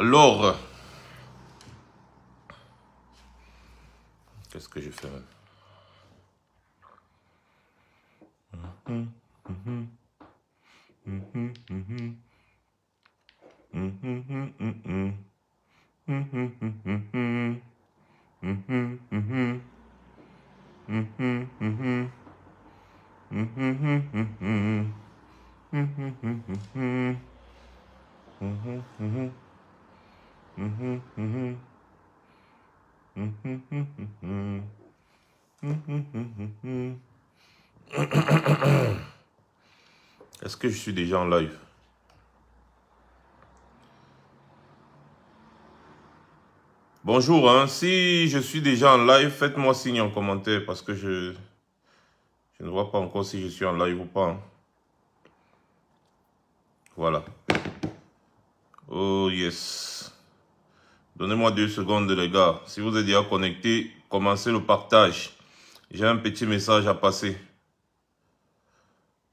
l'or. Qu'est-ce que je fais même je suis déjà en live Bonjour, hein. si je suis déjà en live, faites-moi signe en commentaire parce que je, je ne vois pas encore si je suis en live ou pas. Hein. Voilà. Oh yes. Donnez-moi deux secondes les gars. Si vous êtes déjà connecté, commencez le partage. J'ai un petit message à passer.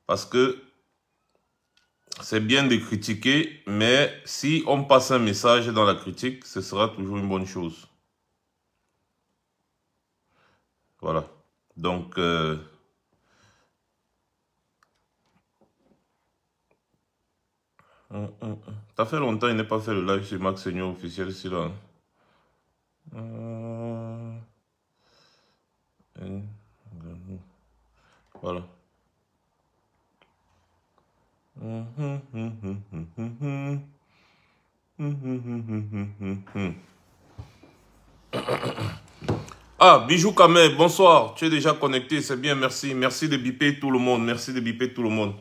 Parce que c'est bien de critiquer, mais si on passe un message dans la critique, ce sera toujours une bonne chose. Voilà. Donc, euh, hum, hum, hum. t'as fait longtemps, il n'est pas fait le live sur Max Senior officiel, c'est là. Hein. Voilà. Ah, Bijou Kamé, bonsoir. Tu es déjà connecté, c'est bien, merci. Merci de biper tout le monde. Merci de biper tout le monde.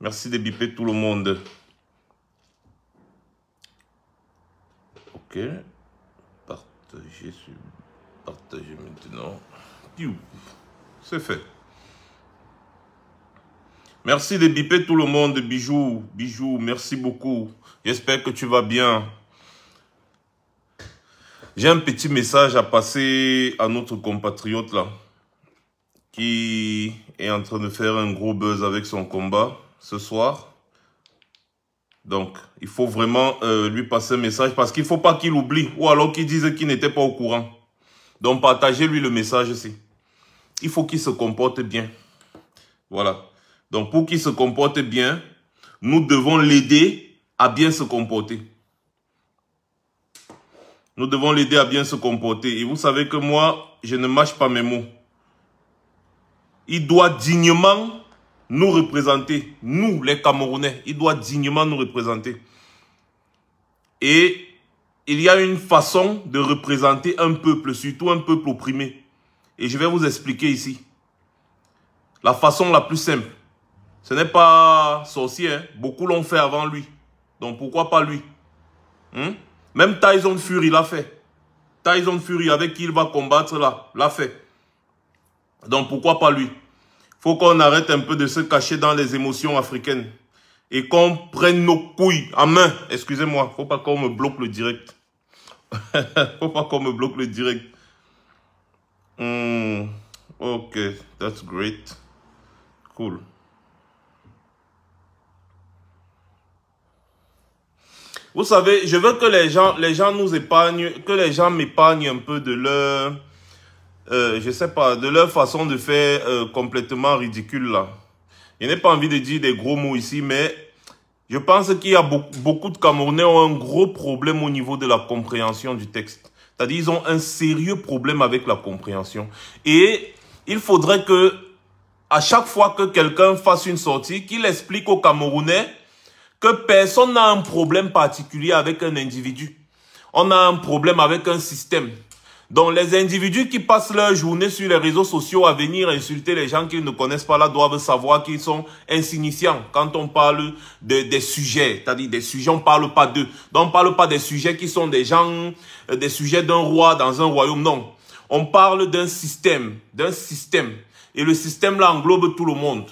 Merci de biper tout le monde. Ok. Partager, partager maintenant. C'est fait. Merci de biper tout le monde. Bijou, bijoux. merci beaucoup. J'espère que tu vas bien. J'ai un petit message à passer à notre compatriote là, qui est en train de faire un gros buzz avec son combat ce soir. Donc, il faut vraiment euh, lui passer un message parce qu'il ne faut pas qu'il oublie ou alors qu'il dise qu'il n'était pas au courant. Donc, partagez-lui le message aussi. Il faut qu'il se comporte bien. Voilà. Donc pour qu'il se comporte bien, nous devons l'aider à bien se comporter. Nous devons l'aider à bien se comporter. Et vous savez que moi, je ne mâche pas mes mots. Il doit dignement nous représenter. Nous, les Camerounais, il doit dignement nous représenter. Et il y a une façon de représenter un peuple, surtout un peuple opprimé. Et je vais vous expliquer ici. La façon la plus simple. Ce n'est pas sorcier. Hein. Beaucoup l'ont fait avant lui. Donc pourquoi pas lui hein? Même Tyson Fury l'a fait. Tyson Fury, avec qui il va combattre là, l'a fait. Donc pourquoi pas lui faut qu'on arrête un peu de se cacher dans les émotions africaines. Et qu'on prenne nos couilles à main. Excusez-moi, faut pas qu'on me bloque le direct. faut pas qu'on me bloque le direct. Hmm, ok, that's great. Cool. Vous savez, je veux que les gens, les gens nous épargnent, que les gens m'épargnent un peu de leur, euh, je sais pas, de leur façon de faire euh, complètement ridicule là. Je n'ai pas envie de dire des gros mots ici, mais je pense qu'il y a beaucoup, beaucoup de Camerounais ont un gros problème au niveau de la compréhension du texte. C'est-à-dire ils ont un sérieux problème avec la compréhension. Et il faudrait que, à chaque fois que quelqu'un fasse une sortie, qu'il explique aux Camerounais que personne n'a un problème particulier avec un individu. On a un problème avec un système. Donc les individus qui passent leur journée sur les réseaux sociaux à venir insulter les gens qu'ils ne connaissent pas là doivent savoir qu'ils sont insignifiants quand on parle des sujets, c'est-à-dire des sujets, on parle pas d'eux. Donc on parle pas des sujets qui sont des gens, euh, des sujets d'un roi dans un royaume, non. On parle d'un système, d'un système. Et le système là englobe tout le monde.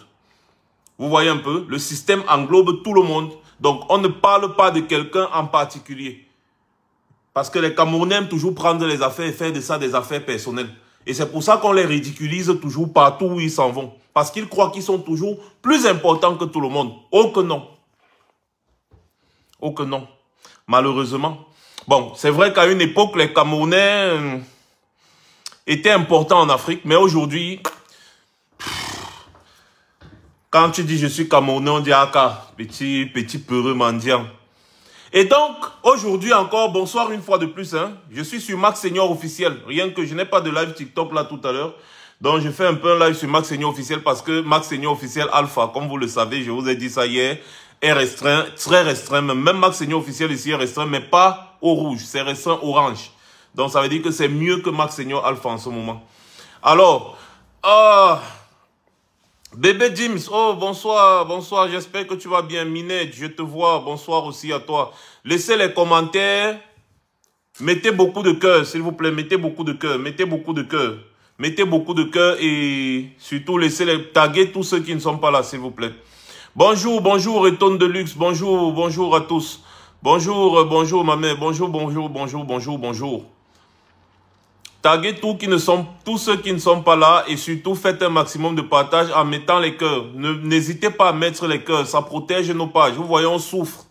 Vous voyez un peu, le système englobe tout le monde. Donc, on ne parle pas de quelqu'un en particulier. Parce que les Camerounais aiment toujours prendre les affaires et faire de ça des affaires personnelles. Et c'est pour ça qu'on les ridiculise toujours partout où ils s'en vont. Parce qu'ils croient qu'ils sont toujours plus importants que tout le monde. Oh que non. Oh que non. Malheureusement. Bon, c'est vrai qu'à une époque, les Camerounais euh, étaient importants en Afrique. Mais aujourd'hui, quand tu dis je suis Camerounais, on dit Aka, petit, petit peureux mendiant. Et donc, aujourd'hui encore, bonsoir une fois de plus. Hein, je suis sur Max Senior officiel. Rien que je n'ai pas de live TikTok là tout à l'heure. Donc, je fais un peu un live sur Max Senior officiel parce que Max Senior officiel alpha, comme vous le savez, je vous ai dit ça hier, est restreint, très restreint. Même Max Senior officiel ici est restreint, mais pas au rouge. C'est restreint orange. Donc, ça veut dire que c'est mieux que Max Senior alpha en ce moment. Alors, ah... Bébé James, oh bonsoir, bonsoir, j'espère que tu vas bien. Minette, je te vois, bonsoir aussi à toi. Laissez les commentaires, mettez beaucoup de cœur, s'il vous plaît, mettez beaucoup de cœur, mettez beaucoup de cœur. Mettez beaucoup de cœur et surtout laissez les taguer tous ceux qui ne sont pas là, s'il vous plaît. Bonjour, bonjour, Retourne de Luxe, bonjour, bonjour à tous. Bonjour, bonjour ma mère, bonjour, bonjour, bonjour, bonjour, bonjour. Taguez tous, qui ne sont, tous ceux qui ne sont pas là et surtout faites un maximum de partage en mettant les cœurs. N'hésitez pas à mettre les cœurs, ça protège nos pages. Vous voyez, on souffre.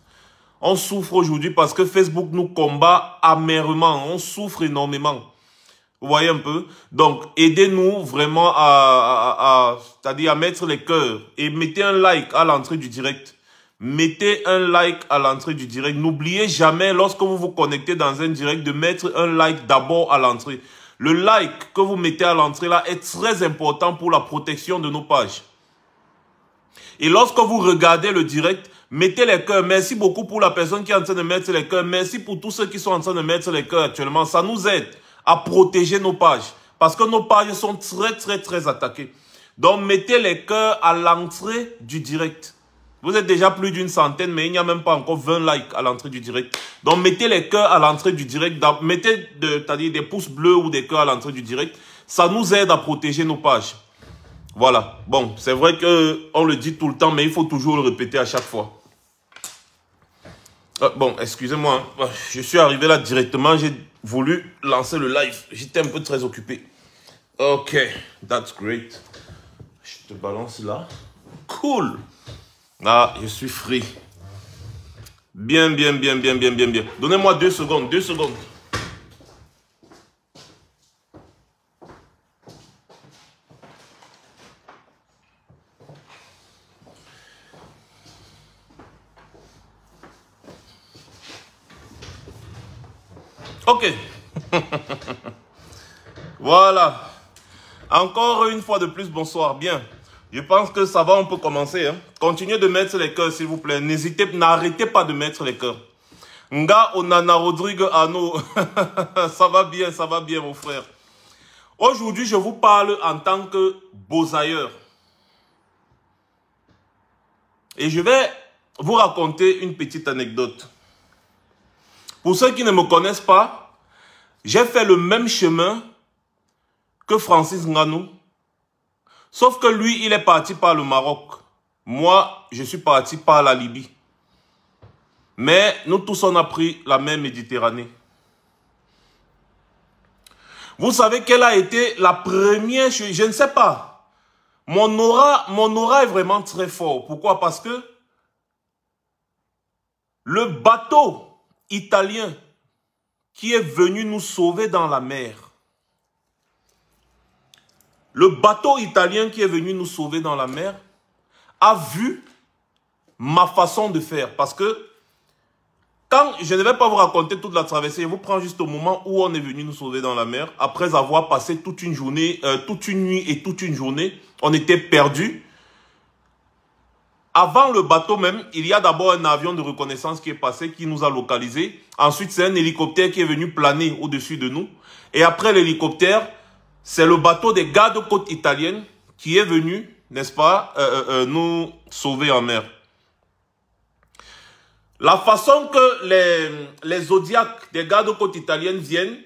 On souffre aujourd'hui parce que Facebook nous combat amèrement. On souffre énormément. Vous voyez un peu Donc, aidez-nous vraiment à, à c'est-à-dire à mettre les cœurs et mettez un like à l'entrée du direct. Mettez un like à l'entrée du direct. N'oubliez jamais, lorsque vous vous connectez dans un direct, de mettre un like d'abord à l'entrée. Le like que vous mettez à l'entrée là est très important pour la protection de nos pages. Et lorsque vous regardez le direct, mettez les cœurs. Merci beaucoup pour la personne qui est en train de mettre les cœurs. Merci pour tous ceux qui sont en train de mettre les cœurs actuellement. Ça nous aide à protéger nos pages. Parce que nos pages sont très, très, très attaquées. Donc, mettez les cœurs à l'entrée du direct. Vous êtes déjà plus d'une centaine, mais il n'y a même pas encore 20 likes à l'entrée du direct. Donc mettez les cœurs à l'entrée du direct, mettez de, des pouces bleus ou des cœurs à l'entrée du direct. Ça nous aide à protéger nos pages. Voilà. Bon, c'est vrai que on le dit tout le temps, mais il faut toujours le répéter à chaque fois. Euh, bon, excusez-moi. Hein. Je suis arrivé là directement. J'ai voulu lancer le live. J'étais un peu très occupé. Ok, that's great. Je te balance là. Cool. Ah, je suis free. Bien, bien, bien, bien, bien, bien, bien. Donnez-moi deux secondes, deux secondes. Ok. voilà. Encore une fois de plus, bonsoir. Bien. Je pense que ça va, on peut commencer. Hein. Continuez de mettre les cœurs, s'il vous plaît. N'hésitez, n'arrêtez pas de mettre les cœurs. Nga Onana Rodrigue Ano. ça va bien, ça va bien, mon frère. Aujourd'hui, je vous parle en tant que beaux-ailleurs. Et je vais vous raconter une petite anecdote. Pour ceux qui ne me connaissent pas, j'ai fait le même chemin que Francis Nganou Sauf que lui, il est parti par le Maroc. Moi, je suis parti par la Libye. Mais nous tous, on a pris la même Méditerranée. Vous savez quelle a été la première chose Je ne sais pas. Mon aura, mon aura est vraiment très fort. Pourquoi Parce que le bateau italien qui est venu nous sauver dans la mer, le bateau italien qui est venu nous sauver dans la mer a vu ma façon de faire. Parce que quand je ne vais pas vous raconter toute la traversée, je vous prends juste au moment où on est venu nous sauver dans la mer. Après avoir passé toute une journée, euh, toute une nuit et toute une journée, on était perdus. Avant le bateau même, il y a d'abord un avion de reconnaissance qui est passé, qui nous a localisés. Ensuite, c'est un hélicoptère qui est venu planer au-dessus de nous. Et après l'hélicoptère, c'est le bateau des gardes-côtes italiennes qui est venu, n'est-ce pas, euh, euh, euh, nous sauver en mer. La façon que les, les zodiacs des gardes-côtes italiennes viennent,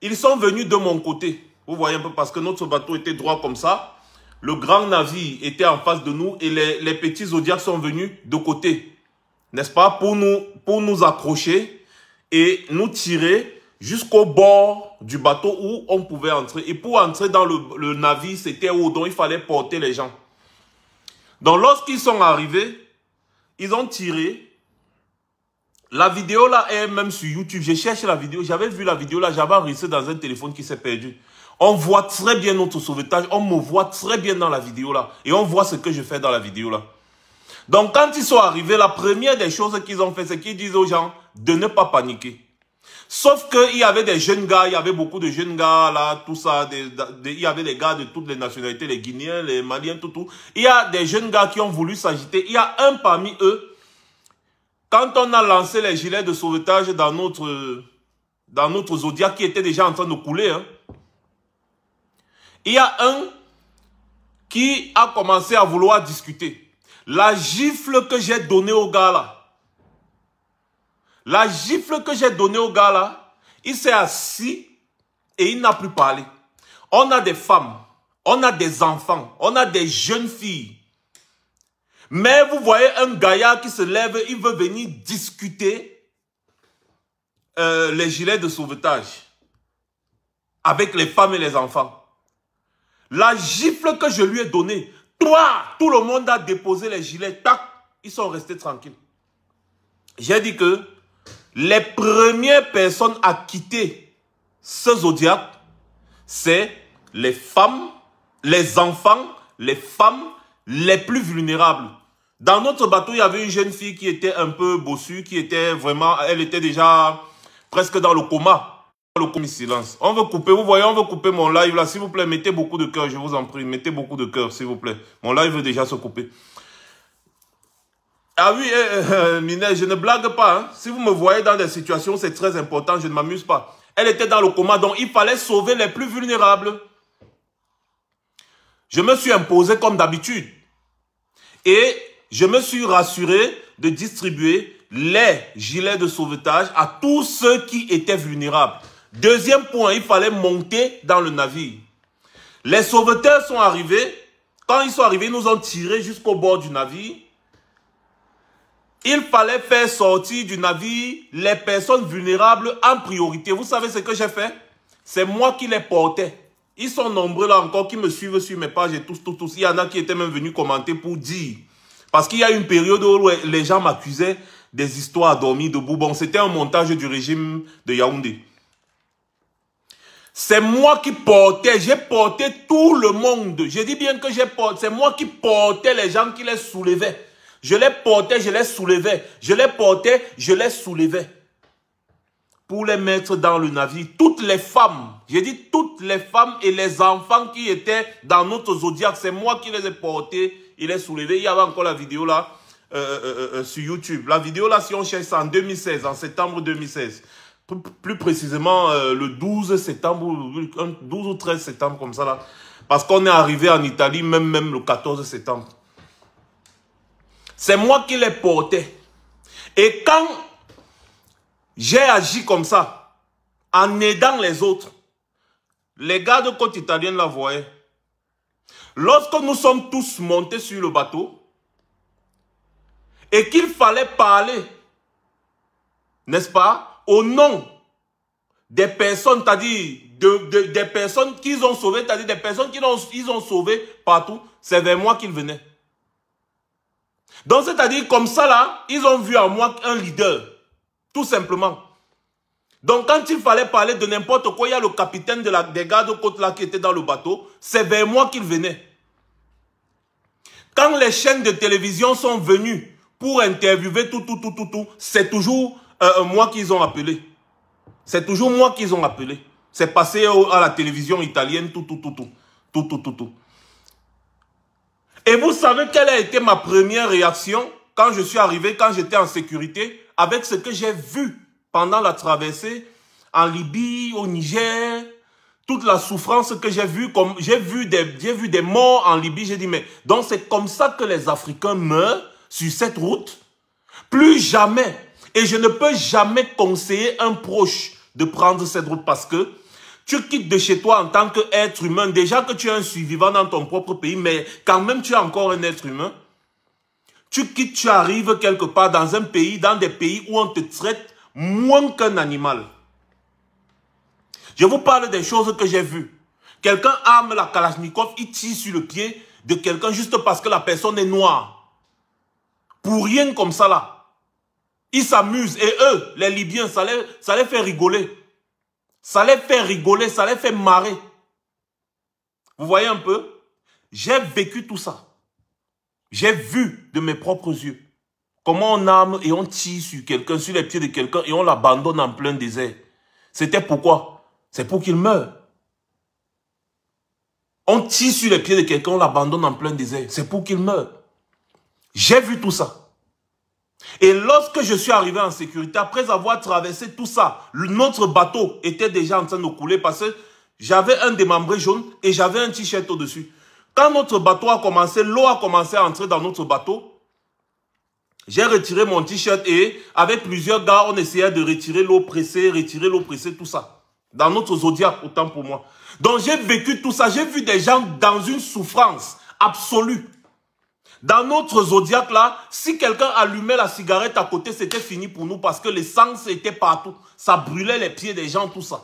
ils sont venus de mon côté. Vous voyez un peu, parce que notre bateau était droit comme ça. Le grand navire était en face de nous et les, petits zodiacs sont venus de côté. N'est-ce pas Pour nous, pour nous accrocher et nous tirer jusqu'au bord du bateau où on pouvait entrer. Et pour entrer dans le, navire, c'était où Donc il fallait porter les gens. Donc lorsqu'ils sont arrivés, ils ont tiré. La vidéo là est même sur YouTube. J'ai cherché la vidéo. J'avais vu la vidéo là. J'avais réussi dans un téléphone qui s'est perdu. On voit très bien notre sauvetage. On me voit très bien dans la vidéo là. Et on voit ce que je fais dans la vidéo là. Donc quand ils sont arrivés, la première des choses qu'ils ont fait, c'est qu'ils disent aux gens de ne pas paniquer. Sauf qu'il y avait des jeunes gars, il y avait beaucoup de jeunes gars là, tout ça, il y avait des gars de toutes les nationalités, les Guinéens, les Maliens, tout, tout. Il y a des jeunes gars qui ont voulu s'agiter. Il y a un parmi eux, quand on a lancé les gilets de sauvetage dans notre, dans notre Zodiac qui était déjà en train de couler, hein, il y a un qui a commencé à vouloir discuter. La gifle que j'ai donnée au gars là, la gifle que j'ai donnée au gars là, il s'est assis et il n'a plus parlé. On a des femmes, on a des enfants, on a des jeunes filles. Mais vous voyez un gaillard qui se lève, il veut venir discuter euh, les gilets de sauvetage avec les femmes et les enfants. La gifle que je lui ai donnée, toi, tout le monde a déposé les gilets, tac, ils sont restés tranquilles. J'ai dit que les premières personnes à quitter ce zodiaque, c'est les femmes, les enfants, les femmes les plus vulnérables. Dans notre bateau, il y avait une jeune fille qui était un peu bossue, qui était vraiment, elle était déjà presque dans le coma. Le coma, silence. On veut couper, vous voyez, on veut couper mon live là. S'il vous plaît, mettez beaucoup de cœur, je vous en prie. Mettez beaucoup de cœur, s'il vous plaît. Mon live veut déjà se couper. Ah oui, eh, eh, eh, Minet, je ne blague pas. Hein. Si vous me voyez dans des situations, c'est très important, je ne m'amuse pas. Elle était dans le coma, donc il fallait sauver les plus vulnérables. Je me suis imposé comme d'habitude. Et je me suis rassuré de distribuer les gilets de sauvetage à tous ceux qui étaient vulnérables. Deuxième point, il fallait monter dans le navire. Les sauveteurs sont arrivés. Quand ils sont arrivés, ils nous ont tirés jusqu'au bord du navire il fallait faire sortir du navire les personnes vulnérables en priorité. Vous savez ce que j'ai fait C'est moi qui les portais. Ils sont nombreux là encore qui me suivent sur mes pages et tous, tous, tous. Il y en a qui étaient même venus commenter pour dire. Parce qu'il y a une période où les gens m'accusaient des histoires à de debout. Bon, c'était un montage du régime de Yaoundé. C'est moi qui portais, j'ai porté tout le monde. Je dis bien que j'ai porté, c'est moi qui portais les gens qui les soulevaient. Je les portais, je les soulevais. Je les portais, je les soulevais. Pour les mettre dans le navire, toutes les femmes, j'ai dit toutes les femmes et les enfants qui étaient dans notre zodiaque, c'est moi qui les ai portés et les soulevés. Il y avait encore la vidéo là euh, euh, euh, sur YouTube. La vidéo là, si on cherche ça, en 2016, en septembre 2016. Plus, précisément, le 12 septembre, 12 ou 13 septembre, comme ça là. Parce qu'on est arrivé en Italie, même, même le 14 septembre. C'est moi qui les portais. Et quand j'ai agi comme ça, en aidant les autres, les gars de côte la voyaient. Lorsque nous sommes tous montés sur le bateau, et qu'il fallait parler, n'est-ce pas, au nom des personnes, c'est-à-dire des personnes qu'ils ont sauvées, c'est-à-dire des personnes qu'ils ont sauvées partout, c'est vers moi qu'ils venaient. Donc, c'est-à-dire, comme ça, là, ils ont vu en moi un leader. Tout simplement. Donc, quand il fallait parler de n'importe quoi, il y a le capitaine de la, des gardes-côtes là qui était dans le bateau. C'est vers moi qu'il venait. Quand les chaînes de télévision sont venues pour interviewer tout, tout, tout, tout, tout, c'est toujours euh, moi qu'ils ont appelé. C'est toujours moi qu'ils ont appelé. C'est passé à la télévision italienne, tout, tout, tout. Tout, tout, tout, tout. Et vous savez quelle a été ma première réaction quand je suis arrivé, quand j'étais en sécurité, avec ce que j'ai vu pendant la traversée en Libye, au Niger, toute la souffrance que j'ai vue, comme j'ai vu des, j'ai vu des morts en Libye, j'ai dit mais donc c'est comme ça que les Africains meurent sur cette route. Plus jamais. Et je ne peux jamais conseiller un proche de prendre cette route parce que tu quittes de chez toi en tant qu'être humain. Déjà que tu es un survivant dans ton propre pays, mais quand même tu es encore un être humain. Tu quittes, tu arrives quelque part dans un pays, dans des pays où on te traite moins qu'un animal. Je vous parle des choses que j'ai vues. Quelqu'un arme la Kalachnikov, il tire sur le pied de quelqu'un juste parce que la personne est noire. Pour rien comme ça là. Ils s'amusent et eux, les Libyens, ça ça les fait rigoler. Ça les fait rigoler, ça les fait marrer. Vous voyez un peu J'ai vécu tout ça. J'ai vu de mes propres yeux comment on arme et on tire sur quelqu'un, sur les pieds de quelqu'un et on l'abandonne en plein désert. C'était pourquoi C'est pour qu'il meure. On tire sur les pieds de quelqu'un, on l'abandonne en plein désert. C'est pour qu'il meure. J'ai vu tout ça. Et lorsque je suis arrivé en sécurité, après avoir traversé tout ça, notre bateau était déjà en train de couler parce que j'avais un démembré jaune et j'avais un t-shirt au-dessus. Quand notre bateau a commencé, l'eau a commencé à entrer dans notre bateau, j'ai retiré mon t-shirt et avec plusieurs gars, on essayait de retirer l'eau pressée, retirer l'eau pressée, tout ça. Dans notre zodiaque, autant pour moi. Donc j'ai vécu tout ça, j'ai vu des gens dans une souffrance absolue. Dans notre zodiaque là, si quelqu'un allumait la cigarette à côté, c'était fini pour nous parce que l'essence était c'était partout. Ça brûlait les pieds des gens, tout ça.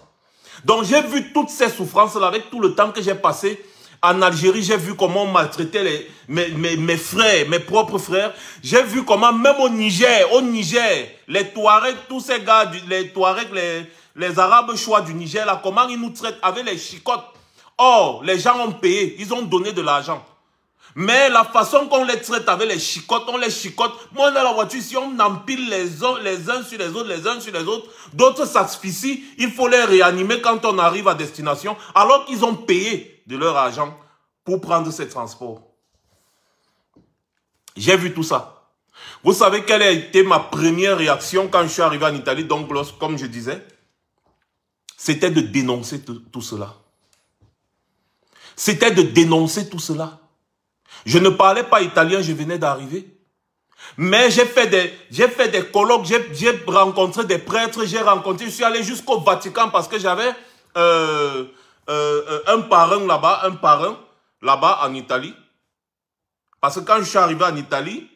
Donc j'ai vu toutes ces souffrances là avec tout le temps que j'ai passé en Algérie, j'ai vu comment on maltraitait les, mes, mes, mes frères, mes propres frères. J'ai vu comment, même au Niger, au Niger, les Touaregs, tous ces gars, les Touaregs, les, les Arabes choix du Niger, là, comment ils nous traitent avec les chicottes. Or, les gens ont payé, ils ont donné de l'argent. Mais la façon qu'on les traite avec les chicottes, on les chicote. Moi, dans la voiture, si on empile les, uns, les uns sur les autres, les uns sur les autres, d'autres s'asphyxient, il faut les réanimer quand on arrive à destination, alors qu'ils ont payé de leur argent pour prendre ces transports. J'ai vu tout ça. Vous savez quelle a été ma première réaction quand je suis arrivé en Italie, donc comme je disais C'était de dénoncer tout cela. C'était de dénoncer tout cela. Je ne parlais pas italien, je venais d'arriver. Mais j'ai fait des, fait des colloques, j'ai rencontré des prêtres, j'ai rencontré, je suis allé jusqu'au Vatican parce que j'avais euh, euh, un parrain là-bas, un parrain là-bas en Italie. Parce que quand je suis arrivé en Italie,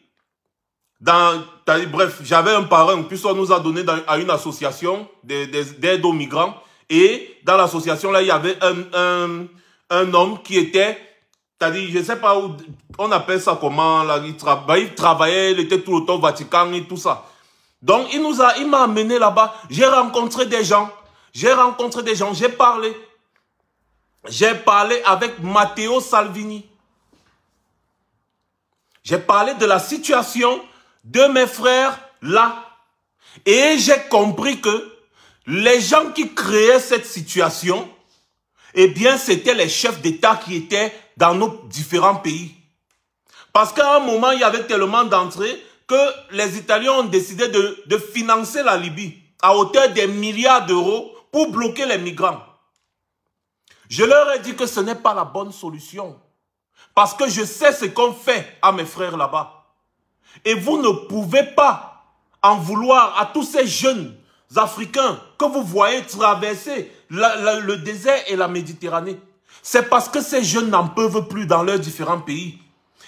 dans, bref, j'avais un parrain, puisqu'on nous a donné à une association d'aide aux migrants. Et dans l'association, là, il y avait un, un homme qui était cest dit je sais pas où, on appelle ça comment, là, il, bah, il travaillait, il était tout le temps au Vatican et tout ça. Donc, il nous a, il m'a amené là-bas. J'ai rencontré des gens. J'ai rencontré des gens. J'ai parlé. J'ai parlé avec Matteo Salvini. J'ai parlé de la situation de mes frères là. Et j'ai compris que les gens qui créaient cette situation, eh bien, c'était les chefs d'État qui étaient dans nos différents pays. Parce qu'à un moment, il y avait tellement d'entrées que les Italiens ont décidé de, financer la Libye à hauteur des milliards d'euros pour bloquer les migrants. Je leur ai dit que ce n'est pas la bonne solution. Parce que je sais ce qu'on fait à mes frères là-bas. Et vous ne pouvez pas en vouloir à tous ces jeunes Africains que vous voyez traverser le désert et la Méditerranée. C'est parce que ces jeunes n'en peuvent plus dans leurs différents pays.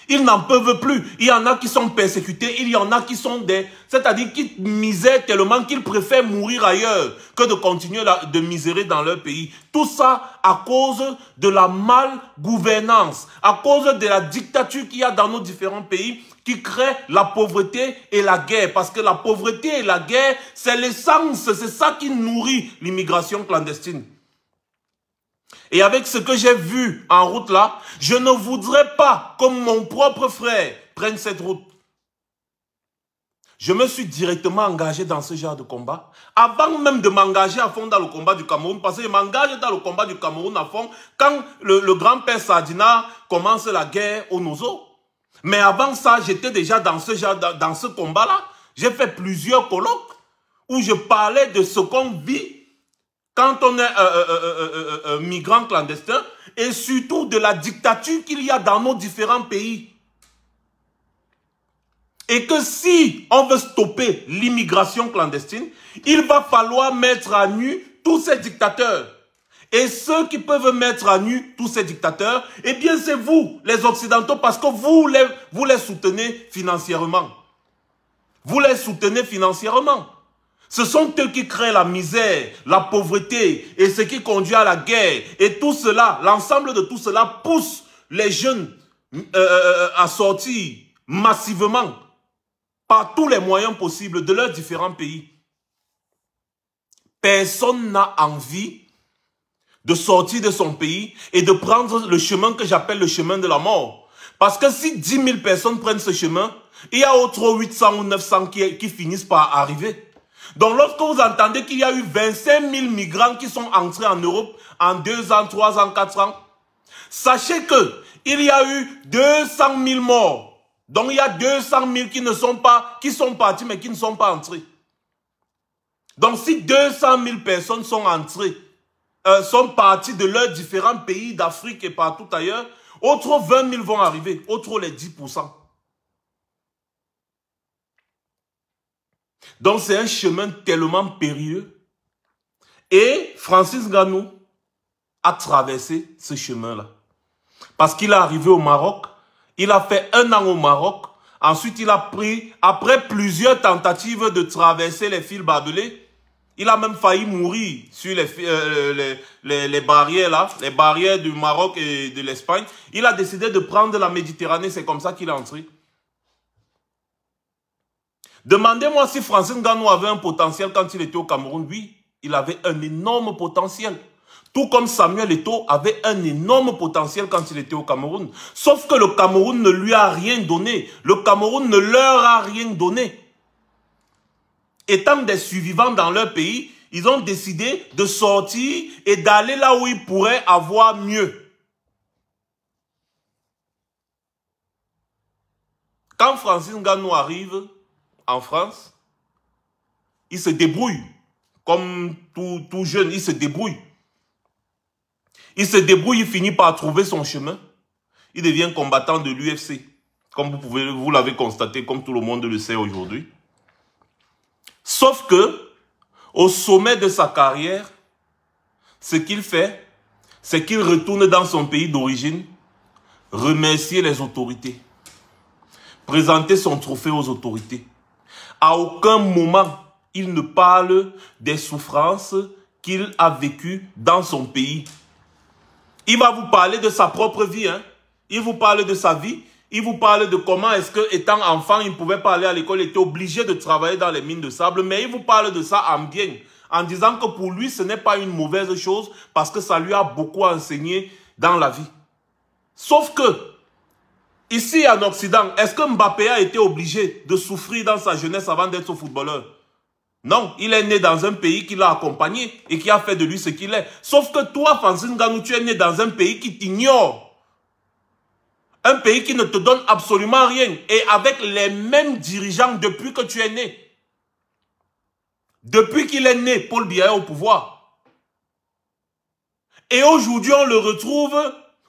Ils n'en peuvent plus. Il y en a qui sont persécutés, il y en a qui sont des... C'est-à-dire qui misèrent tellement qu'ils préfèrent mourir ailleurs que de continuer de misérer dans leur pays. Tout ça à cause de la mal gouvernance, à cause de la dictature qu'il y a dans nos différents pays qui crée la pauvreté et la guerre. Parce que la pauvreté et la guerre, c'est l'essence, c'est ça qui nourrit l'immigration clandestine. Et avec ce que j'ai vu en route là, je ne voudrais pas que mon propre frère prenne cette route. Je me suis directement engagé dans ce genre de combat. Avant même de m'engager à fond dans le combat du Cameroun, parce que je m'engage dans le combat du Cameroun à fond quand le, grand-père Sadina commence la guerre au Nozo. Mais avant ça, j'étais déjà dans ce, genre, dans ce combat-là. J'ai fait plusieurs colloques où je parlais de ce qu'on vit quand on est euh, euh, euh, migrant clandestin, et surtout de la dictature qu'il y a dans nos différents pays. Et que si on veut stopper l'immigration clandestine, il va falloir mettre à nu tous ces dictateurs. Et ceux qui peuvent mettre à nu tous ces dictateurs, eh bien c'est vous, les Occidentaux, parce que vous les, vous les soutenez financièrement. Vous les soutenez financièrement. Ce sont eux qui créent la misère, la pauvreté et ce qui conduit à la guerre. Et tout cela, l'ensemble de tout cela pousse les jeunes euh, euh, euh, à sortir massivement par tous les moyens possibles de leurs différents pays. Personne n'a envie de sortir de son pays et de prendre le chemin que j'appelle le chemin de la mort. Parce que si 10 000 personnes prennent ce chemin, il y a autre 800 ou 900 qui, qui finissent par arriver. Donc lorsque vous entendez qu'il y a eu 25 000 migrants qui sont entrés en Europe en 2 ans, 3 ans, 4 ans, sachez que il y a eu 200 000 morts. Donc il y a 200 000 qui ne sont pas, qui sont partis mais qui ne sont pas entrés. Donc si 200 000 personnes sont entrées, euh, sont parties de leurs différents pays d'Afrique et partout ailleurs, autres 20 000 vont arriver, autres les 10 Donc c'est un chemin tellement périlleux. Et Francis Ganou a traversé ce chemin-là. Parce qu'il est arrivé au Maroc, il a fait un an au Maroc, ensuite il a pris, après plusieurs tentatives de traverser les fils barbelés, il a même failli mourir sur les, euh, barrières là, les barrières du Maroc et de l'Espagne. Il a décidé de prendre la Méditerranée, c'est comme ça qu'il est entré. Demandez-moi si Francine Gano avait un potentiel quand il était au Cameroun. Oui, il avait un énorme potentiel. Tout comme Samuel Eto avait un énorme potentiel quand il était au Cameroun. Sauf que le Cameroun ne lui a rien donné. Le Cameroun ne leur a rien donné. Étant des survivants dans leur pays, ils ont décidé de sortir et d'aller là où ils pourraient avoir mieux. Quand Francine Gano arrive, en France, il se débrouille. Comme tout, jeune, il se débrouille. Il se débrouille, il finit par trouver son chemin. Il devient combattant de l'UFC. Comme vous pouvez, vous l'avez constaté, comme tout le monde le sait aujourd'hui. Sauf que, au sommet de sa carrière, ce qu'il fait, c'est qu'il retourne dans son pays d'origine, remercier les autorités, présenter son trophée aux autorités. À aucun moment, il ne parle des souffrances qu'il a vécues dans son pays. Il va vous parler de sa propre vie. Hein. Il vous parle de sa vie. Il vous parle de comment est-ce que étant enfant, il ne pouvait pas aller à l'école, il était obligé de travailler dans les mines de sable. Mais il vous parle de ça en bien, en disant que pour lui, ce n'est pas une mauvaise chose parce que ça lui a beaucoup enseigné dans la vie. Sauf que Ici en Occident, est-ce que Mbappé a été obligé de souffrir dans sa jeunesse avant d'être footballeur Non, il est né dans un pays qui l'a accompagné et qui a fait de lui ce qu'il est. Sauf que toi, Fanzine Ganou, tu es né dans un pays qui t'ignore. Un pays qui ne te donne absolument rien et avec les mêmes dirigeants depuis que tu es né. Depuis qu'il est né, Paul Biya est au pouvoir. Et aujourd'hui, on le retrouve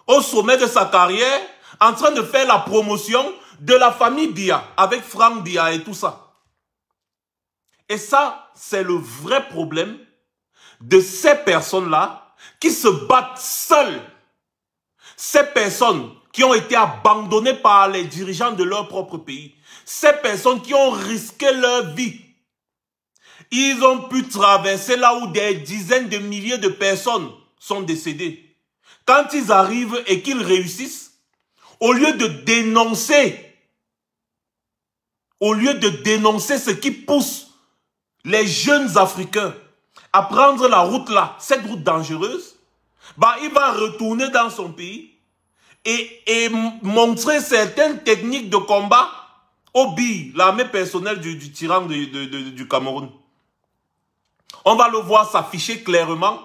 au sommet de sa carrière en train de faire la promotion de la famille Dia avec Franck Dia et tout ça. Et ça, c'est le vrai problème de ces personnes-là qui se battent seules. Ces personnes qui ont été abandonnées par les dirigeants de leur propre pays. Ces personnes qui ont risqué leur vie. Ils ont pu traverser là où des dizaines de milliers de personnes sont décédées. Quand ils arrivent et qu'ils réussissent, au lieu de dénoncer, au lieu de dénoncer ce qui pousse les jeunes Africains à prendre la route là, cette route dangereuse, bah, il va retourner dans son pays et, montrer certaines techniques de combat au BI, l'armée personnelle du, tyran du Cameroun. On va le voir s'afficher clairement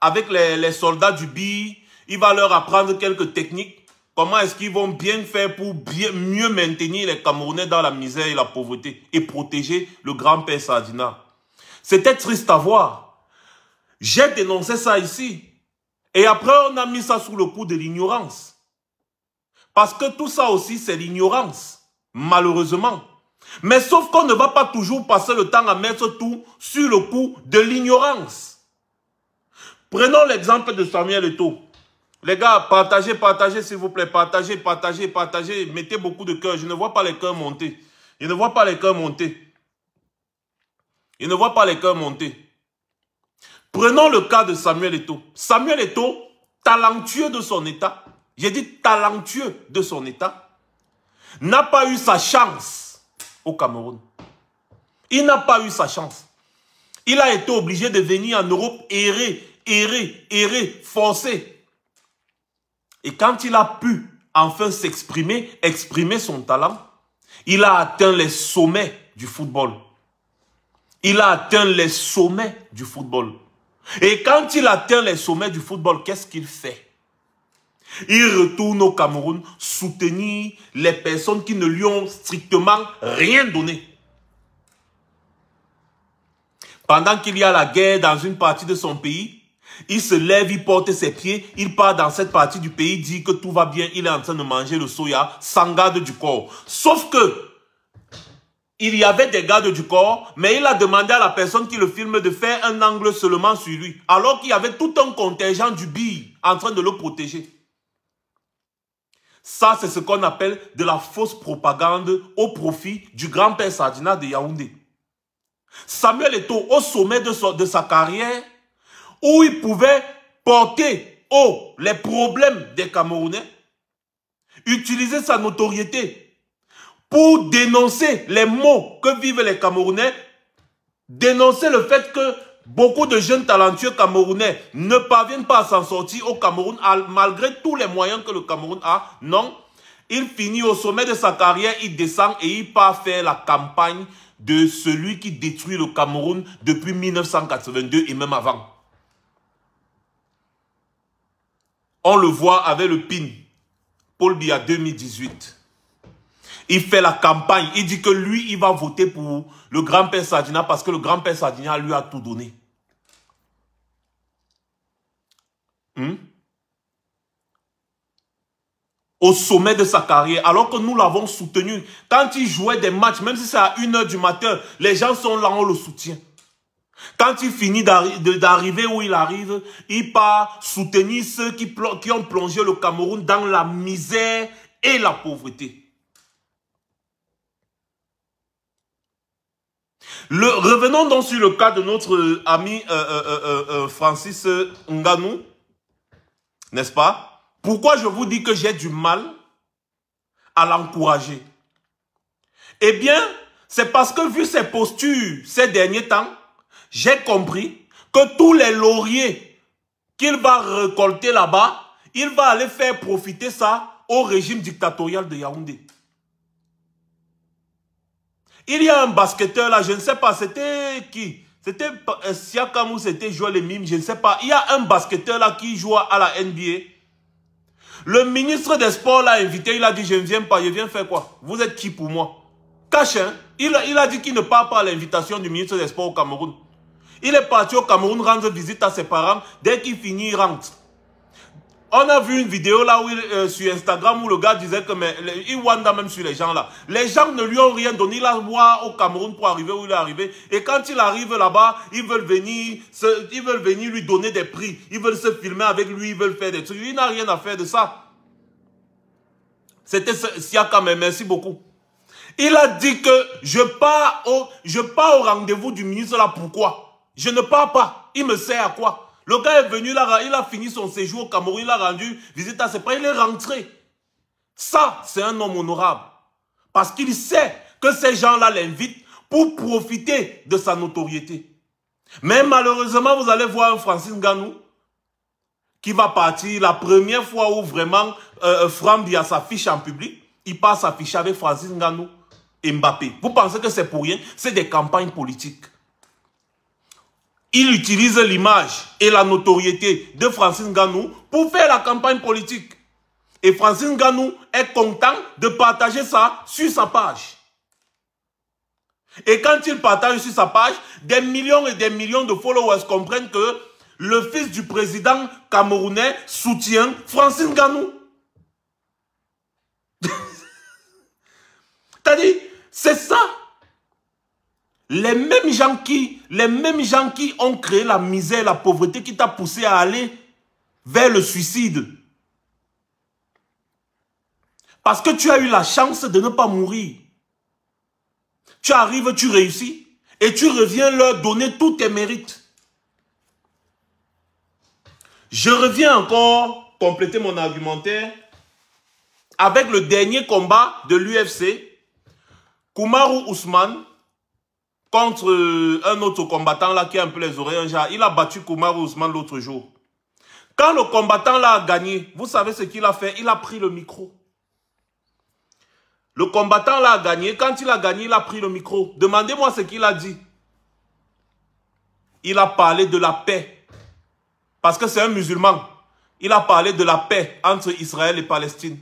avec les, les, soldats du BI. Il va leur apprendre quelques techniques. Comment est-ce qu'ils vont bien faire pour mieux maintenir les Camerounais dans la misère et la pauvreté et protéger le grand-père Sadina? C'était triste à voir. J'ai dénoncé ça ici. Et après, on a mis ça sous le coup de l'ignorance. Parce que tout ça aussi, c'est l'ignorance, malheureusement. Mais sauf qu'on ne va pas toujours passer le temps à mettre tout sur le coup de l'ignorance. Prenons l'exemple de Samuel Eto'o. Les gars, partagez, partagez, s'il vous plaît. Partagez, partagez, partagez. Mettez beaucoup de cœur. Je ne vois pas les cœurs monter. Je ne vois pas les cœurs monter. Je ne vois pas les cœurs monter. Prenons le cas de Samuel Eto. Samuel Eto, talentueux de son état, j'ai dit talentueux de son état, n'a pas eu sa chance au Cameroun. Il n'a pas eu sa chance. Il a été obligé de venir en Europe errer, errer, errer, forcer, et quand il a pu enfin s'exprimer, exprimer son talent, il a atteint les sommets du football. Il a atteint les sommets du football. Et quand il atteint les sommets du football, qu'est-ce qu'il fait Il retourne au Cameroun soutenir les personnes qui ne lui ont strictement rien donné. Pendant qu'il y a la guerre dans une partie de son pays, il se lève, il porte ses pieds, il part dans cette partie du pays, dit que tout va bien, il est en train de manger le soya sans garde du corps. Sauf que, il y avait des gardes du corps, mais il a demandé à la personne qui le filme de faire un angle seulement sur lui, alors qu'il y avait tout un contingent du bill en train de le protéger. Ça, c'est ce qu'on appelle de la fausse propagande au profit du grand-père Sardinat de Yaoundé. Samuel est au sommet de sa carrière, où il pouvait porter haut oh, les problèmes des Camerounais, utiliser sa notoriété pour dénoncer les maux que vivent les Camerounais, dénoncer le fait que beaucoup de jeunes talentueux Camerounais ne parviennent pas à s'en sortir au Cameroun malgré tous les moyens que le Cameroun a. Non, il finit au sommet de sa carrière, il descend et il part faire la campagne de celui qui détruit le Cameroun depuis 1982 et même avant. On le voit avec le PIN. Paul Biya 2018. Il fait la campagne. Il dit que lui, il va voter pour le grand-père Sadina parce que le grand-père Sadina lui a tout donné. Hmm? Au sommet de sa carrière, alors que nous l'avons soutenu. Quand il jouait des matchs, même si c'est à 1h du matin, les gens sont là, on le soutient. Quand il finit d'arriver où il arrive, il part soutenir ceux qui, ont plongé le Cameroun dans la misère et la pauvreté. revenons donc sur le cas de notre euh, ami euh, euh, Francis Nganou, n'est-ce pas Pourquoi je vous dis que j'ai du mal à l'encourager Eh bien, c'est parce que vu ses postures ces derniers temps, j'ai compris que tous les lauriers qu'il va récolter là-bas, il va aller faire profiter ça au régime dictatorial de Yaoundé. Il y a un basketteur là, je ne sais pas, c'était qui C'était euh, Siakamou, c'était Joël je ne sais pas. Il y a un basketteur là qui joue à la NBA. Le ministre des Sports l'a invité, il a dit, je ne viens pas, je viens faire quoi Vous êtes qui pour moi Cache, hein? il, il a dit qu'il ne part pas à l'invitation du ministre des Sports au Cameroun. Il est parti au Cameroun rendre visite à ses parents. Dès qu'il finit, il rentre. On a vu une vidéo là où euh, sur Instagram où le gars disait que mais, il wanda même sur les gens là. Les gens ne lui ont rien donné. Il a au Cameroun pour arriver où il est arrivé. Et quand il arrive là-bas, ils veulent venir, ils veulent venir lui donner des prix. Ils veulent se filmer avec lui, ils veulent faire des trucs. Il n'a rien à faire de ça. C'était Sia merci beaucoup. Il a dit que je pars au, je pars au rendez-vous du ministre là. Pourquoi? Je ne pars pas. Il me sert à quoi Le gars est venu, là, il a fini son séjour au Cameroun, il a rendu visite à ses parents, il est rentré. Ça, c'est un homme honorable. Parce qu'il sait que ces gens-là l'invitent pour profiter de sa notoriété. Mais malheureusement, vous allez voir un Francis qui va partir la première fois où vraiment euh, euh Franck sa s'affiche en public. Il passe afficher avec Francis Ngannou et Mbappé. Vous pensez que c'est pour rien C'est des campagnes politiques. Il utilise l'image et la notoriété de Francine Ganou pour faire la campagne politique. Et Francine Ganou est content de partager ça sur sa page. Et quand il partage sur sa page, des millions et des millions de followers comprennent que le fils du président camerounais soutient Francine Ganou. T'as dit, c'est ça les mêmes gens qui, les mêmes gens qui ont créé la misère, la pauvreté, qui t'a poussé à aller vers le suicide. Parce que tu as eu la chance de ne pas mourir. Tu arrives, tu réussis et tu reviens leur donner tous tes mérites. Je reviens encore compléter mon argumentaire avec le dernier combat de l'UFC. Kumaru Ousmane contre euh, un autre combattant là qui a un peu les oreilles, il a battu Kumar Ousmane l'autre jour. Quand le combattant là a gagné, vous savez ce qu'il a fait Il a pris le micro. Le combattant là a gagné. Quand il a gagné, il a pris le micro. Demandez-moi ce qu'il a dit. Il a parlé de la paix. Parce que c'est un musulman. Il a parlé de la paix entre Israël et Palestine.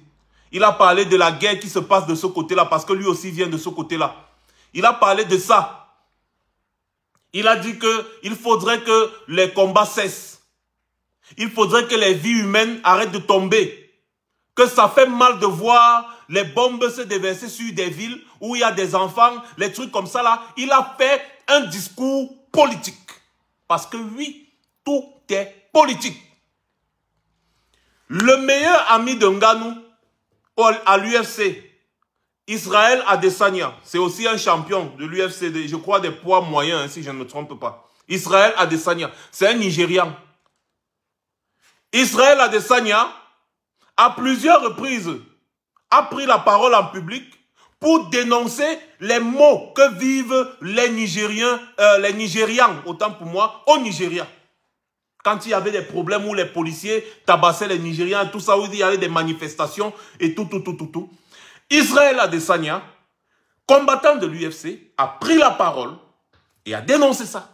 Il a parlé de la guerre qui se passe de ce côté-là parce que lui aussi vient de ce côté-là. Il a parlé de ça. Il a dit qu'il faudrait que les combats cessent. Il faudrait que les vies humaines arrêtent de tomber. Que ça fait mal de voir les bombes se déverser sur des villes où il y a des enfants, les trucs comme ça là. Il a fait un discours politique. Parce que oui, tout est politique. Le meilleur ami de Nganou à l'UFC, Israël Adesanya, c'est aussi un champion de l'UFC, je crois des poids moyens, hein, si je ne me trompe pas. Israël Adesanya, c'est un Nigérian. Israël Adesanya, à plusieurs reprises, a pris la parole en public pour dénoncer les mots que vivent les Nigériens, euh, les Nigérians, autant pour moi, au Nigeria. Quand il y avait des problèmes où les policiers tabassaient les Nigériens, tout ça, où il y avait des manifestations et tout, tout, tout, tout, tout. Israël Adesanya, combattant de l'UFC, a pris la parole et a dénoncé ça.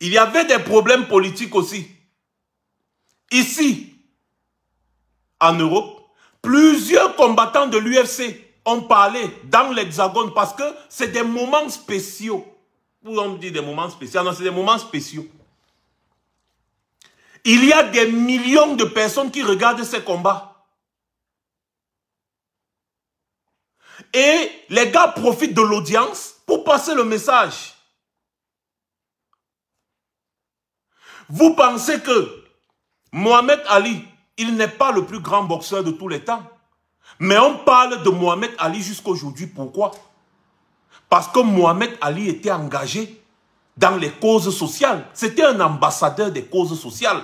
Il y avait des problèmes politiques aussi. Ici, en Europe, plusieurs combattants de l'UFC ont parlé dans l'Hexagone parce que c'est des moments spéciaux. Vous on dit des moments spéciaux. Ah non, c'est des moments spéciaux. Il y a des millions de personnes qui regardent ces combats. Et les gars profitent de l'audience pour passer le message. Vous pensez que Mohamed Ali, il n'est pas le plus grand boxeur de tous les temps. Mais on parle de Mohamed Ali jusqu'aujourd'hui. Pourquoi Parce que Mohamed Ali était engagé dans les causes sociales. C'était un ambassadeur des causes sociales.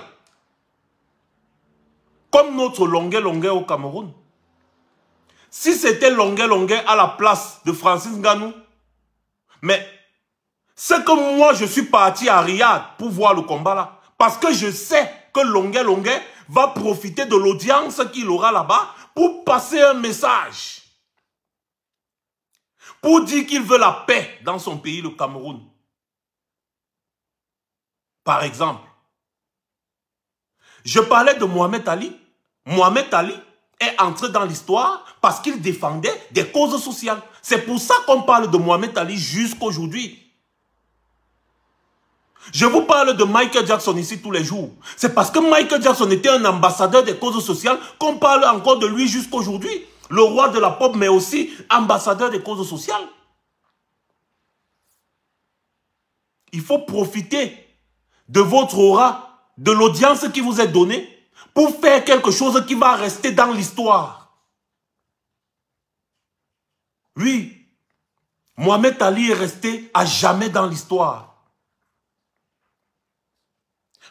Comme notre Longuet longueur au Cameroun. Si c'était Longuet Longue à la place de Francis Nganou, mais c'est que moi je suis parti à Riyad pour voir le combat là. Parce que je sais que Longuet Longue va profiter de l'audience qu'il aura là-bas pour passer un message. Pour dire qu'il veut la paix dans son pays, le Cameroun. Par exemple, je parlais de Mohamed Ali. Mohamed Ali, est entré dans l'histoire parce qu'il défendait des causes sociales. C'est pour ça qu'on parle de Mohamed Ali jusqu'aujourd'hui. Je vous parle de Michael Jackson ici tous les jours. C'est parce que Michael Jackson était un ambassadeur des causes sociales qu'on parle encore de lui jusqu'aujourd'hui. Le roi de la pop, mais aussi ambassadeur des causes sociales. Il faut profiter de votre aura, de l'audience qui vous est donnée pour faire quelque chose qui va rester dans l'histoire. Oui. Mohamed Ali est resté à jamais dans l'histoire.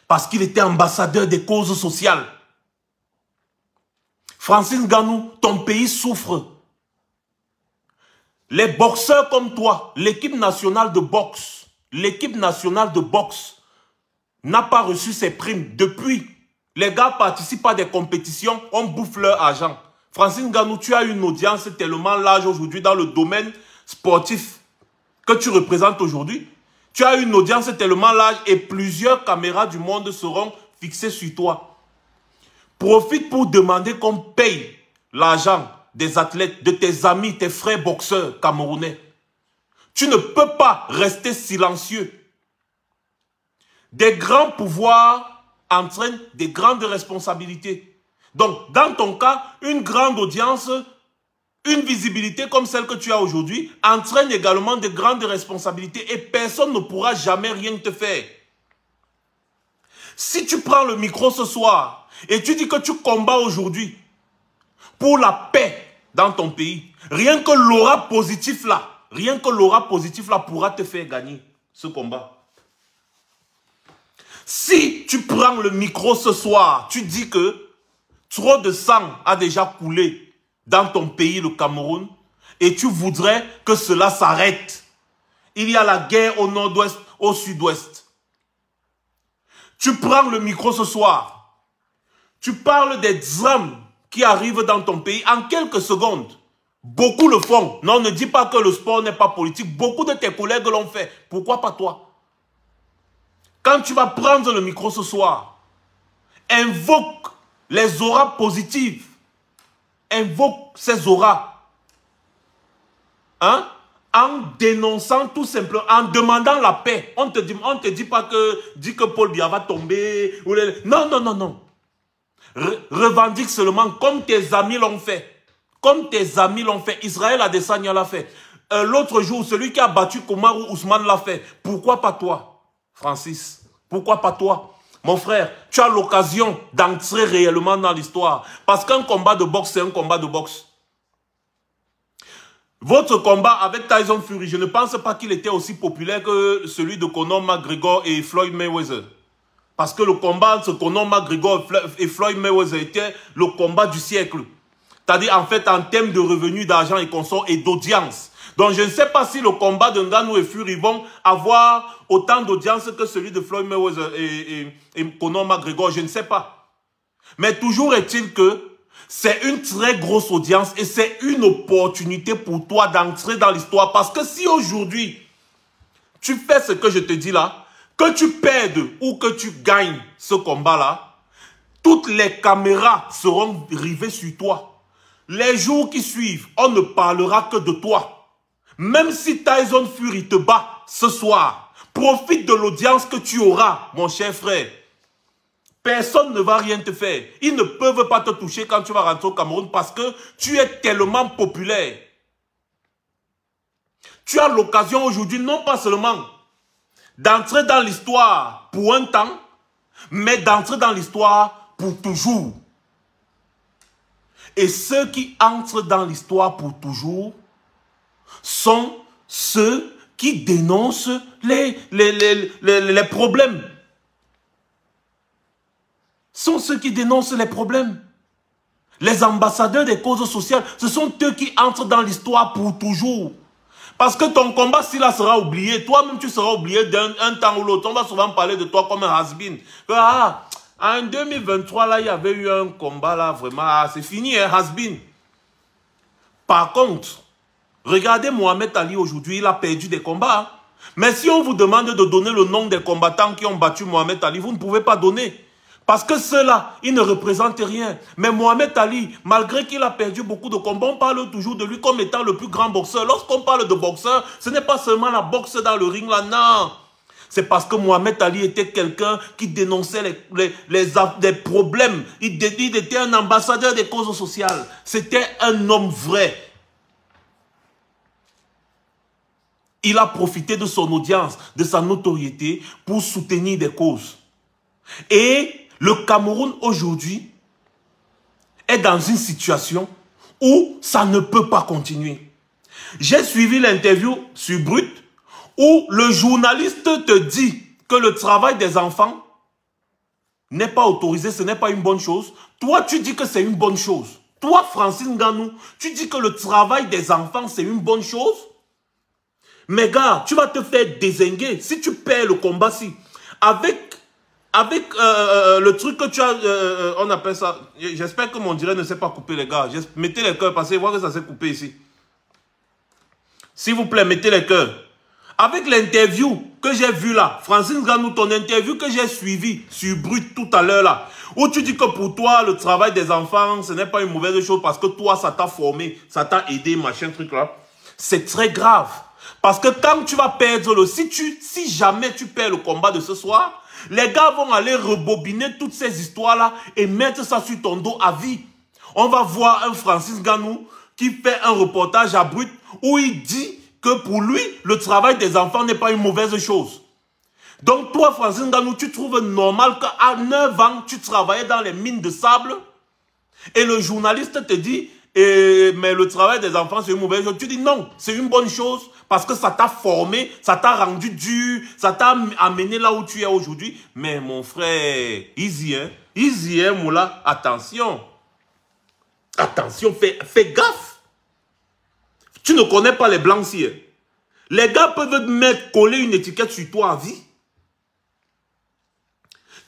Parce qu'il était ambassadeur des causes sociales. Francis Ganou, ton pays souffre. Les boxeurs comme toi, l'équipe nationale de boxe, l'équipe nationale de boxe n'a pas reçu ses primes depuis les gars participent à des compétitions, on bouffe leur argent. Francine Ganou, tu as une audience tellement large aujourd'hui dans le domaine sportif que tu représentes aujourd'hui. Tu as une audience tellement large et plusieurs caméras du monde seront fixées sur toi. Profite pour demander qu'on paye l'argent des athlètes, de tes amis, tes frères boxeurs camerounais. Tu ne peux pas rester silencieux. Des grands pouvoirs entraîne des grandes responsabilités. Donc, dans ton cas, une grande audience, une visibilité comme celle que tu as aujourd'hui, entraîne également des grandes responsabilités et personne ne pourra jamais rien te faire. Si tu prends le micro ce soir et tu dis que tu combats aujourd'hui pour la paix dans ton pays, rien que l'aura positif là, rien que l'aura positif là pourra te faire gagner ce combat. Si tu prends le micro ce soir, tu dis que trop de sang a déjà coulé dans ton pays, le Cameroun, et tu voudrais que cela s'arrête. Il y a la guerre au nord-ouest, au sud-ouest. Tu prends le micro ce soir. Tu parles des drames qui arrivent dans ton pays en quelques secondes. Beaucoup le font. Non, ne dis pas que le sport n'est pas politique. Beaucoup de tes collègues l'ont fait. Pourquoi pas toi quand tu vas prendre le micro ce soir, invoque les auras positives. Invoque ces auras. Hein? En dénonçant tout simplement, en demandant la paix. On ne te, dit, pas que, dit que Paul Biya va tomber. Non, non, non, non. revendique seulement comme tes amis l'ont fait. Comme tes amis l'ont fait. Israël Adesanya l'a fait. Euh, l'autre jour, celui qui a battu ou Ousmane l'a fait. Pourquoi pas toi Francis, pourquoi pas toi Mon frère, tu as l'occasion d'entrer réellement dans l'histoire. Parce qu'un combat de boxe, c'est un combat de boxe. Votre combat avec Tyson Fury, je ne pense pas qu'il était aussi populaire que celui de Conor McGregor et Floyd Mayweather. Parce que le combat entre Conor McGregor et Floyd Mayweather était le combat du siècle. C'est-à-dire, en fait, en termes de revenus, d'argent et consorts et d'audience, donc je ne sais pas si le combat de Ngannou et Fury vont avoir autant d'audience que celui de Floyd Mayweather et Conor McGregor, je ne sais pas. Mais toujours est-il que c'est une très grosse audience et c'est une opportunité pour toi d'entrer dans l'histoire. Parce que si aujourd'hui, tu fais ce que je te dis là, que tu perdes ou que tu gagnes ce combat-là, toutes les caméras seront rivées sur toi. Les jours qui suivent, on ne parlera que de toi. Même si Tyson Fury te bat ce soir, profite de l'audience que tu auras, mon cher frère. Personne ne va rien te faire. Ils ne peuvent pas te toucher quand tu vas rentrer au Cameroun parce que tu es tellement populaire. Tu as l'occasion aujourd'hui, non pas seulement d'entrer dans l'histoire pour un temps, mais d'entrer dans l'histoire pour toujours. Et ceux qui entrent dans l'histoire pour toujours sont ceux qui dénoncent les, les, les, problèmes. Sont ceux qui dénoncent les problèmes. Les ambassadeurs des causes sociales, ce sont eux qui entrent dans l'histoire pour toujours. Parce que ton combat, si là, sera oublié, toi-même, tu seras oublié d'un temps ou l'autre. On va souvent parler de toi comme un has-been. Ah, en 2023, là, il y avait eu un combat, là, vraiment, ah, c'est fini, un hein, has-been. Par contre, Regardez Mohamed Ali aujourd'hui, il a perdu des combats. Mais si on vous demande de donner le nom des combattants qui ont battu Mohamed Ali, vous ne pouvez pas donner. Parce que ceux-là, ils ne représentent rien. Mais Mohamed Ali, malgré qu'il a perdu beaucoup de combats, on parle toujours de lui comme étant le plus grand boxeur. Lorsqu'on parle de boxeur, ce n'est pas seulement la boxe dans le ring là, non. C'est parce que Mohamed Ali était quelqu'un qui dénonçait les, problèmes. Il, il était un ambassadeur des causes sociales. C'était un homme vrai. Il a profité de son audience, de sa notoriété pour soutenir des causes. Et le Cameroun aujourd'hui est dans une situation où ça ne peut pas continuer. J'ai suivi l'interview sur Brut où le journaliste te dit que le travail des enfants n'est pas autorisé, ce n'est pas une bonne chose. Toi, tu dis que c'est une bonne chose. Toi, Francine Ganou, tu dis que le travail des enfants, c'est une bonne chose mais gars, tu vas te faire désinguer si tu perds le combat si. Avec, avec euh, euh, le truc que tu as, euh, on appelle ça, j'espère que mon direct ne s'est pas coupé, les gars. Mettez les cœurs parce que que ça s'est coupé ici. S'il vous plaît, mettez les cœurs. Avec l'interview que j'ai vue là, Francine Ganou, ton interview que j'ai suivie sur Brut tout à l'heure là, où tu dis que pour toi, le travail des enfants, ce n'est pas une mauvaise chose parce que toi, ça t'a formé, ça t'a aidé, machin, truc là. C'est très grave. Parce que quand tu vas perdre Si, tu, si jamais tu perds le combat de ce soir, les gars vont aller rebobiner toutes ces histoires-là et mettre ça sur ton dos à vie. On va voir un Francis Ganou qui fait un reportage à Brut où il dit que pour lui, le travail des enfants n'est pas une mauvaise chose. Donc toi, Francis Ganou, tu trouves normal qu'à 9 ans, tu travaillais dans les mines de sable et le journaliste te dit, eh, mais le travail des enfants, c'est une mauvaise chose. Tu dis non, c'est une bonne chose parce que ça t'a formé, ça t'a rendu dur, ça t'a amené là où tu es aujourd'hui. Mais mon frère, easy, hein? Easy, hein, Moula? Attention. Attention, fais, fais gaffe. Tu ne connais pas les blancs ici. Hein. Les gars peuvent mettre, coller une étiquette sur toi à vie.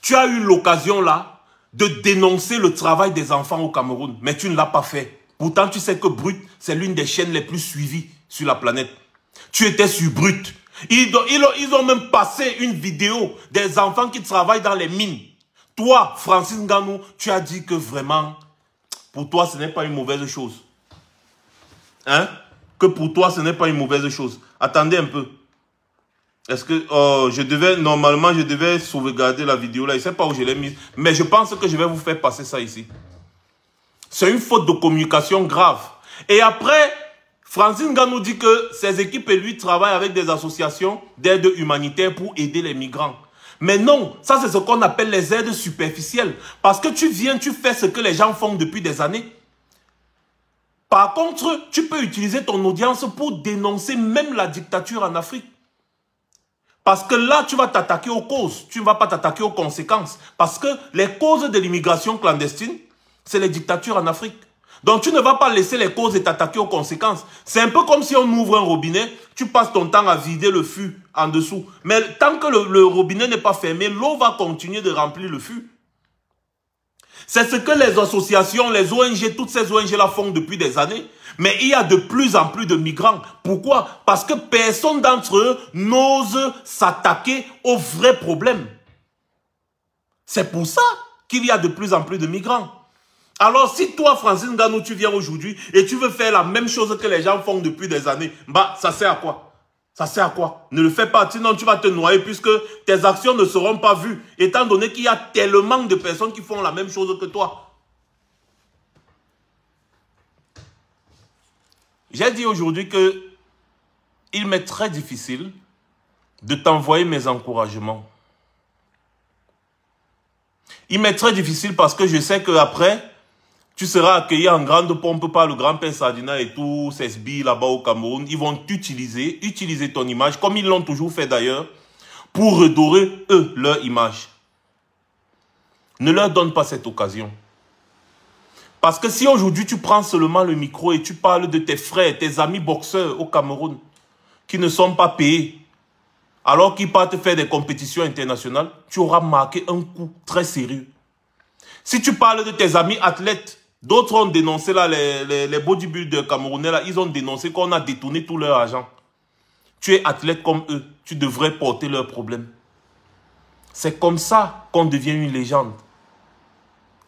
Tu as eu l'occasion là de dénoncer le travail des enfants au Cameroun, mais tu ne l'as pas fait. Pourtant, tu sais que Brut, c'est l'une des chaînes les plus suivies sur la planète tu étais sur brut. Ils, ont même passé une vidéo des enfants qui travaillent dans les mines. Toi, Francis Ngannou, tu as dit que vraiment, pour toi, ce n'est pas une mauvaise chose. Hein? Que pour toi, ce n'est pas une mauvaise chose. Attendez un peu. Est-ce que oh, je devais, normalement, je devais sauvegarder la vidéo là. Je ne sais pas où je l'ai mise. Mais je pense que je vais vous faire passer ça ici. C'est une faute de communication grave. Et après, Francine nous dit que ses équipes et lui travaillent avec des associations d'aide humanitaire pour aider les migrants. Mais non, ça c'est ce qu'on appelle les aides superficielles. Parce que tu viens, tu fais ce que les gens font depuis des années. Par contre, tu peux utiliser ton audience pour dénoncer même la dictature en Afrique. Parce que là, tu vas t'attaquer aux causes, tu ne vas pas t'attaquer aux conséquences. Parce que les causes de l'immigration clandestine, c'est les dictatures en Afrique. Donc tu ne vas pas laisser les causes et t'attaquer aux conséquences. C'est un peu comme si on ouvre un robinet, tu passes ton temps à vider le fût en dessous. Mais tant que le, robinet n'est pas fermé, l'eau va continuer de remplir le fût. C'est ce que les associations, les ONG, toutes ces ONG-là font depuis des années. Mais il y a de plus en plus de migrants. Pourquoi Parce que personne d'entre eux n'ose s'attaquer aux vrais problèmes. C'est pour ça qu'il y a de plus en plus de migrants. Alors si toi, Francine Ganou, tu viens aujourd'hui et tu veux faire la même chose que les gens font depuis des années, bah ça sert à quoi Ça sert à quoi Ne le fais pas, sinon tu vas te noyer puisque tes actions ne seront pas vues, étant donné qu'il y a tellement de personnes qui font la même chose que toi. J'ai dit aujourd'hui que il m'est très difficile de t'envoyer mes encouragements. Il m'est très difficile parce que je sais qu'après, tu seras accueilli en grande pompe par le grand-père Sardina et tous ses billes là-bas au Cameroun. Ils vont t'utiliser, utiliser ton image, comme ils l'ont toujours fait d'ailleurs, pour redorer, eux, leur image. Ne leur donne pas cette occasion. Parce que si aujourd'hui tu prends seulement le micro et tu parles de tes frères, tes amis boxeurs au Cameroun, qui ne sont pas payés, alors qu'ils partent faire des compétitions internationales, tu auras marqué un coup très sérieux. Si tu parles de tes amis athlètes, D'autres ont dénoncé, là, les, les, bodybuilders camerounais, là, ils ont dénoncé qu'on a détourné tout leur argent. Tu es athlète comme eux, tu devrais porter leurs problèmes. C'est comme ça qu'on devient une légende.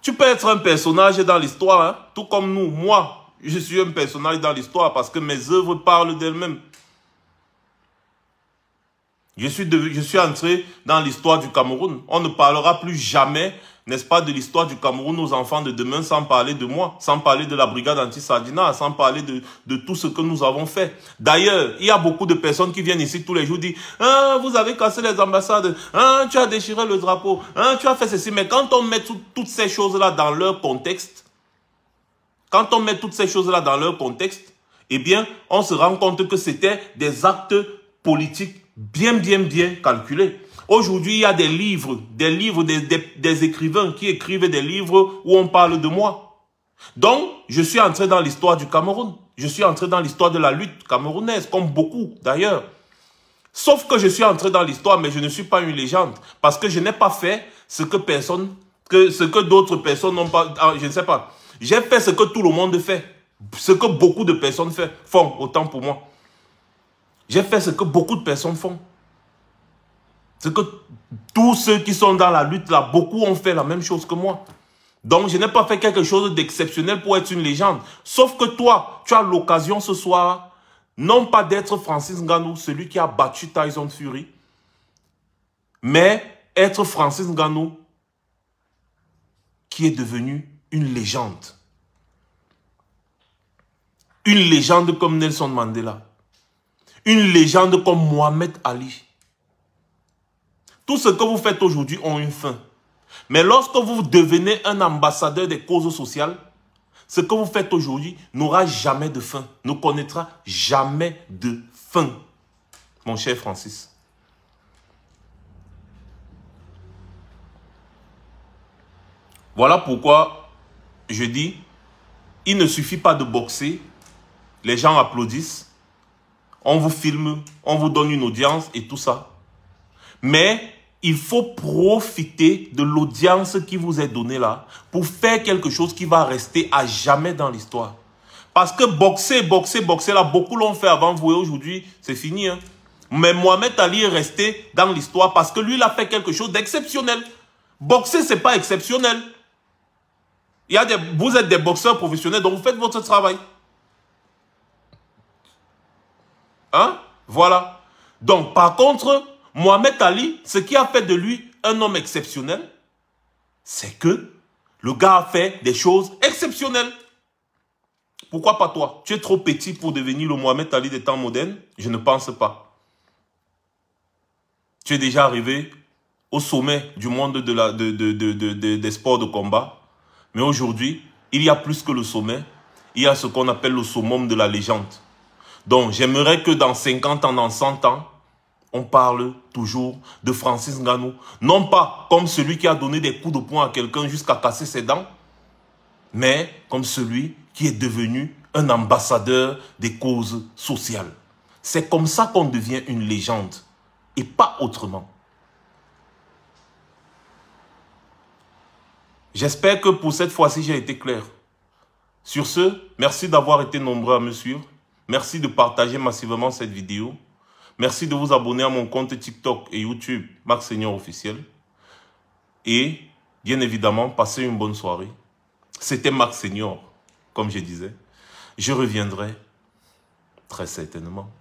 Tu peux être un personnage dans l'histoire, hein. tout comme nous. Moi, je suis un personnage dans l'histoire parce que mes œuvres parlent d'elles-mêmes. Je suis, je suis entré dans l'histoire du Cameroun. On ne parlera plus jamais n'est-ce pas, de l'histoire du Cameroun nos enfants de demain, sans parler de moi, sans parler de la brigade anti sardinat sans parler de, tout ce que nous avons fait. D'ailleurs, il y a beaucoup de personnes qui viennent ici tous les jours et ah, « hein, Vous avez cassé les ambassades, hein, tu as déchiré le drapeau, hein, tu as fait ceci. » Mais quand on met toutes ces choses-là dans leur contexte, quand on met toutes ces choses-là dans leur contexte, eh bien, on se rend compte que c'était des actes politiques bien, bien, bien calculés. Aujourd'hui, il y a des livres, des livres, des, écrivains qui écrivent des livres où on parle de moi. Donc, je suis entré dans l'histoire du Cameroun. Je suis entré dans l'histoire de la lutte camerounaise, comme beaucoup d'ailleurs. Sauf que je suis entré dans l'histoire, mais je ne suis pas une légende. Parce que je n'ai pas fait ce que personne, que ce que d'autres personnes n'ont pas, ah, je ne sais pas. J'ai fait ce que tout le monde fait. Ce que beaucoup de personnes font, autant pour moi. J'ai fait ce que beaucoup de personnes font. C'est que tous ceux qui sont dans la lutte là, beaucoup ont fait la même chose que moi. Donc je n'ai pas fait quelque chose d'exceptionnel pour être une légende. Sauf que toi, tu as l'occasion ce soir, non pas d'être Francis Ngannou, celui qui a battu Tyson Fury, mais être Francis Ngannou, qui est devenu une légende. Une légende comme Nelson Mandela. Une légende comme Mohamed Ali. Tout ce que vous faites aujourd'hui ont une fin. Mais lorsque vous devenez un ambassadeur des causes sociales, ce que vous faites aujourd'hui n'aura jamais de fin, ne connaîtra jamais de fin. Mon cher Francis. Voilà pourquoi je dis, il ne suffit pas de boxer, les gens applaudissent, on vous filme, on vous donne une audience et tout ça. Mais il faut profiter de l'audience qui vous est donnée là pour faire quelque chose qui va rester à jamais dans l'histoire. Parce que boxer, boxer, boxer, là, beaucoup l'ont fait avant vous et aujourd'hui, c'est fini. Hein. Mais Mohamed Ali est resté dans l'histoire parce que lui, il a fait quelque chose d'exceptionnel. Boxer, c'est pas exceptionnel. Il y a des, vous êtes des boxeurs professionnels, donc vous faites votre travail. Hein? Voilà. Donc, par contre, Mohamed Ali, ce qui a fait de lui un homme exceptionnel, c'est que le gars a fait des choses exceptionnelles. Pourquoi pas toi Tu es trop petit pour devenir le Mohamed Ali des temps modernes Je ne pense pas. Tu es déjà arrivé au sommet du monde de la, des sports de combat. Mais aujourd'hui, il y a plus que le sommet. Il y a ce qu'on appelle le summum de la légende. Donc, j'aimerais que dans 50 ans, dans 100 ans, on parle toujours de Francis Ngannou. Non pas comme celui qui a donné des coups de poing à quelqu'un jusqu'à casser ses dents, mais comme celui qui est devenu un ambassadeur des causes sociales. C'est comme ça qu'on devient une légende et pas autrement. J'espère que pour cette fois-ci, j'ai été clair. Sur ce, merci d'avoir été nombreux à me suivre. Merci de partager massivement cette vidéo. Merci de vous abonner à mon compte TikTok et YouTube, Max Senior Officiel. Et bien évidemment, passez une bonne soirée. C'était Max Senior comme je disais. Je reviendrai très certainement.